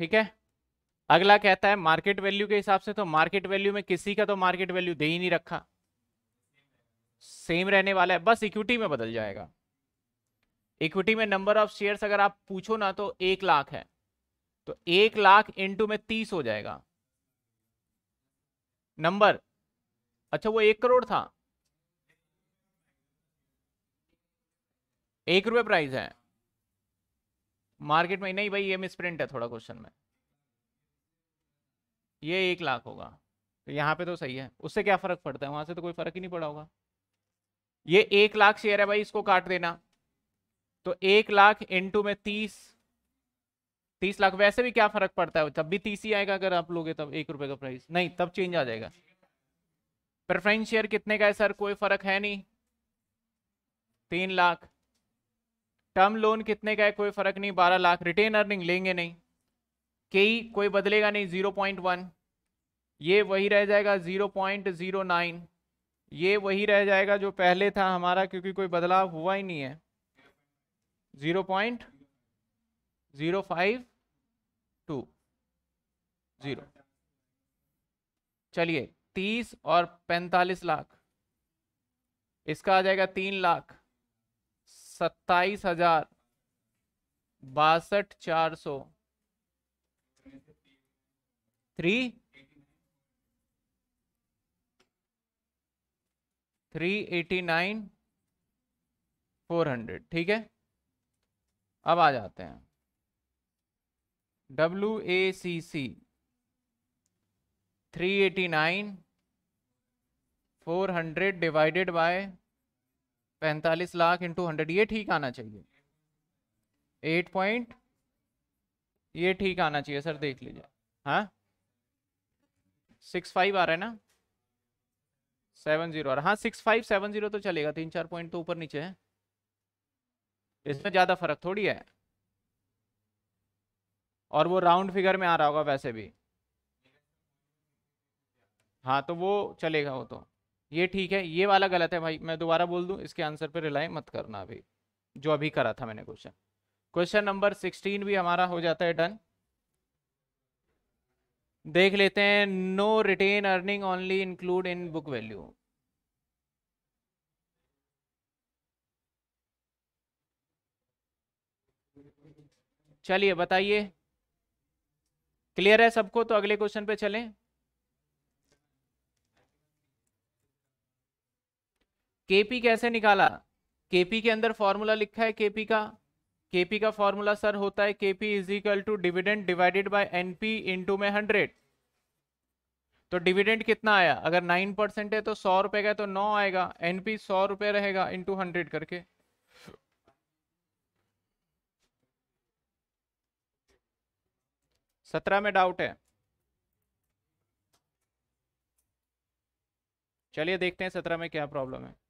ठीक है अगला कहता है मार्केट वैल्यू के हिसाब से तो मार्केट वैल्यू में किसी का तो मार्केट वैल्यू दे ही नहीं रखा सेम रहने वाला है बस इक्विटी में बदल जाएगा इक्विटी में नंबर ऑफ शेयर्स अगर आप पूछो ना तो एक लाख है तो एक लाख इंटू में तीस हो जाएगा नंबर अच्छा वो एक करोड़ था एक रुपये प्राइस है मार्केट में नहीं भाई ये मिस प्रिंट है थोड़ा क्वेश्चन में ये एक लाख होगा तो यहाँ पे तो सही है उससे क्या फर्क पड़ता है वहां से तो कोई फर्क ही नहीं पड़ा होगा ये एक लाख शेयर है भाई इसको काट देना तो एक लाख इंटू में तीस तीस लाख वैसे भी क्या फर्क पड़ता है तब भी तीस ही आएगा अगर आप लोगे तब एक रुपए का प्राइस नहीं तब चेंज आ जाएगा प्रेफरेंस शेयर कितने का है सर कोई फर्क है नहीं तीन लाख टर्म लोन कितने का है कोई फर्क नहीं बारह लाख रिटेन अर्निंग लेंगे नहीं के कोई बदलेगा नहीं जीरो पॉइंट वन ये वही रह जाएगा जीरो पॉइंट जीरो नाइन ये वही रह जाएगा जो पहले था हमारा क्योंकि कोई बदलाव हुआ ही नहीं है zero point zero five two zero चलिए तीस और पैंतालीस लाख इसका आ जाएगा तीन लाख सत्ताईस हजार बासठ चार सौ three three eighty nine four hundred ठीक है अब आ जाते हैं W A C C three eighty nine four hundred divided by पैंतालीस लाख इंटू हंड्रेड ये ठीक आना चाहिए एट पॉइंट ये ठीक आना चाहिए सर देख लीजिए हाँ सिक्स फाइव आ रहा है ना सेवन जीरो आ रहा हाँ सिक्स फाइव सेवन जीरो तो चलेगा तीन चार पॉइंट तो ऊपर नीचे है इसमें ज़्यादा फर्क थोड़ी है और वो राउंड फिगर में आ रहा होगा वैसे भी हाँ तो वो चलेगा वो तो ये ठीक है ये वाला गलत है भाई मैं दोबारा बोल दूँ इसके आंसर पर रिलाई मत करना अभी जो अभी करा था मैंने क्वेश्चन क्वेश्चन नंबर सिक्सटीन भी हमारा हो जाता है डन देख लेते हैं no retain earning only include in book value चलिए बताइए क्लियर है सबको तो अगले क्वेश्चन पे चलें केपी कैसे निकाला केपी के अंदर फॉर्मूला लिखा है केपी का केपी का फॉर्मूला सर होता है KP is equal to dividend divided by NP into में हंड्रेड तो डिविडेंड कितना आया अगर नाइन परसेंट है तो सौ रुपए का तो नौ आएगा एनपी सौ रुपए रहेगा इनटू हंड्रेड करके सत्रह में डाउट है चलिए देखते हैं सत्रह में क्या प्रॉब्लम है